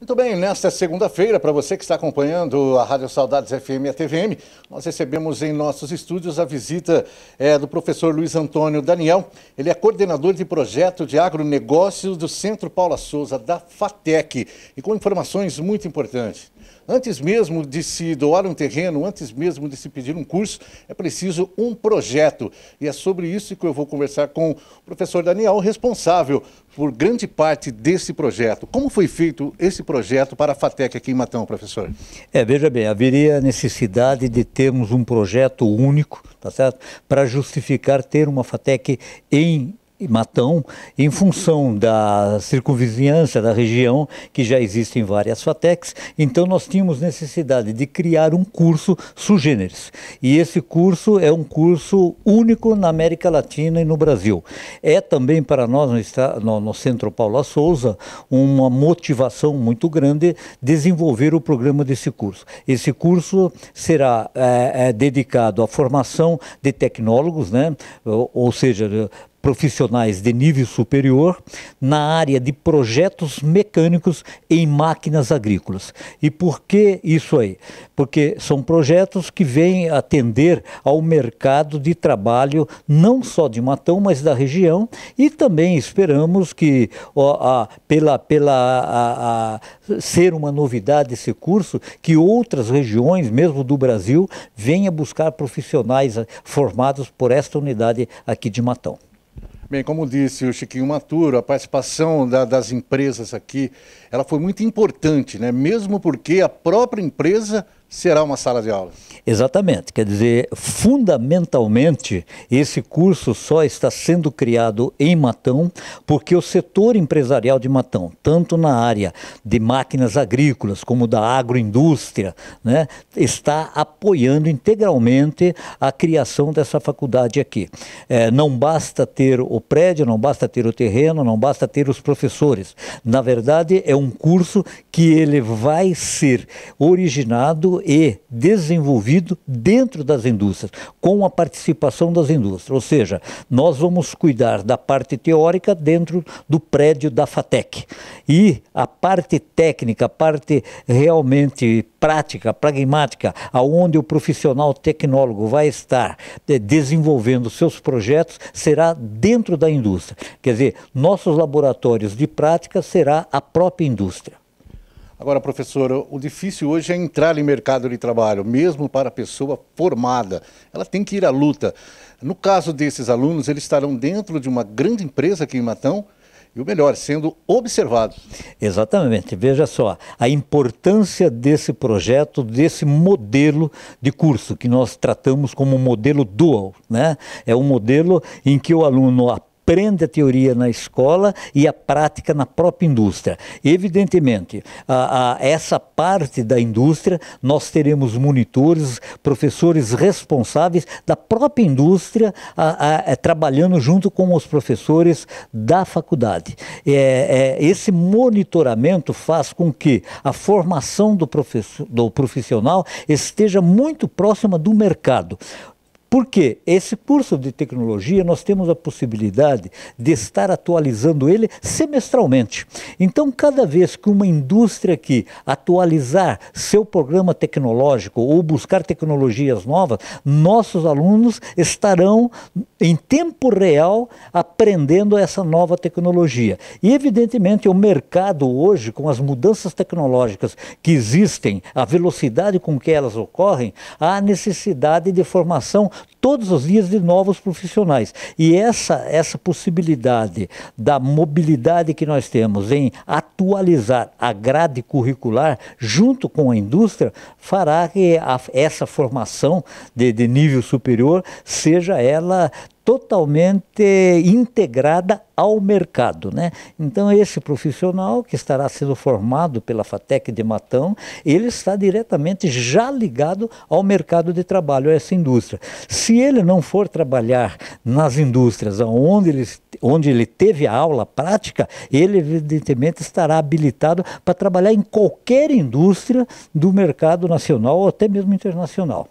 Muito bem, nesta segunda-feira, para você que está acompanhando a Rádio Saudades FM e a TVM, nós recebemos em nossos estúdios a visita é, do professor Luiz Antônio Daniel. Ele é coordenador de projeto de agronegócios do Centro Paula Souza, da FATEC, e com informações muito importantes. Antes mesmo de se doar um terreno, antes mesmo de se pedir um curso, é preciso um projeto. E é sobre isso que eu vou conversar com o professor Daniel, responsável por grande parte desse projeto. Como foi feito esse projeto para a FATEC aqui em Matão, professor? É, veja bem, haveria necessidade de termos um projeto único, tá certo? Para justificar ter uma FATEC em e Matão, em função da circunvizinhança da região, que já existem várias FATECs, então nós tínhamos necessidade de criar um curso sugêneres. E esse curso é um curso único na América Latina e no Brasil. É também para nós, no, Centro Paula Souza, uma motivação muito grande desenvolver o programa desse curso. Esse curso será é, é, dedicado à formação de tecnólogos, né? ou, ou seja, profissionais de nível superior na área de projetos mecânicos em máquinas agrícolas. E por que isso aí? Porque são projetos que vêm atender ao mercado de trabalho não só de Matão, mas da região e também esperamos que ó, a, pela, pela a, a, ser uma novidade esse curso, que outras regiões, mesmo do Brasil, venham buscar profissionais formados por esta unidade aqui de Matão. Bem, como disse o Chiquinho Maturo, a participação da, das empresas aqui, ela foi muito importante, né? mesmo porque a própria empresa será uma sala de aulas. Exatamente, quer dizer, fundamentalmente, esse curso só está sendo criado em Matão porque o setor empresarial de Matão, tanto na área de máquinas agrícolas como da agroindústria, né, está apoiando integralmente a criação dessa faculdade aqui. É, não basta ter o prédio, não basta ter o terreno, não basta ter os professores. Na verdade, é um curso que ele vai ser originado e desenvolvido dentro das indústrias, com a participação das indústrias. Ou seja, nós vamos cuidar da parte teórica dentro do prédio da FATEC. E a parte técnica, a parte realmente prática, pragmática, aonde o profissional tecnólogo vai estar eh, desenvolvendo seus projetos, será dentro da indústria. Quer dizer, nossos laboratórios de prática será a própria indústria. Agora, professora, o difícil hoje é entrar em mercado de trabalho, mesmo para a pessoa formada. Ela tem que ir à luta. No caso desses alunos, eles estarão dentro de uma grande empresa aqui em Matão, e o melhor, sendo observados. Exatamente. Veja só a importância desse projeto, desse modelo de curso que nós tratamos como modelo dual, né? É um modelo em que o aluno aprende aprende a teoria na escola e a prática na própria indústria. Evidentemente, a, a essa parte da indústria, nós teremos monitores, professores responsáveis da própria indústria a, a, trabalhando junto com os professores da faculdade. É, é, esse monitoramento faz com que a formação do, professor, do profissional esteja muito próxima do mercado. Porque esse curso de tecnologia nós temos a possibilidade de estar atualizando ele semestralmente. Então, cada vez que uma indústria que atualizar seu programa tecnológico ou buscar tecnologias novas, nossos alunos estarão em tempo real aprendendo essa nova tecnologia. E evidentemente o mercado hoje, com as mudanças tecnológicas que existem, a velocidade com que elas ocorrem, há necessidade de formação todos os dias de novos profissionais. E essa, essa possibilidade da mobilidade que nós temos em atualizar a grade curricular junto com a indústria fará que a, essa formação de, de nível superior seja ela totalmente integrada ao mercado. Né? Então, esse profissional que estará sendo formado pela FATEC de Matão, ele está diretamente já ligado ao mercado de trabalho, a essa indústria. Se ele não for trabalhar nas indústrias onde ele, onde ele teve a aula prática, ele evidentemente estará habilitado para trabalhar em qualquer indústria do mercado nacional ou até mesmo internacional.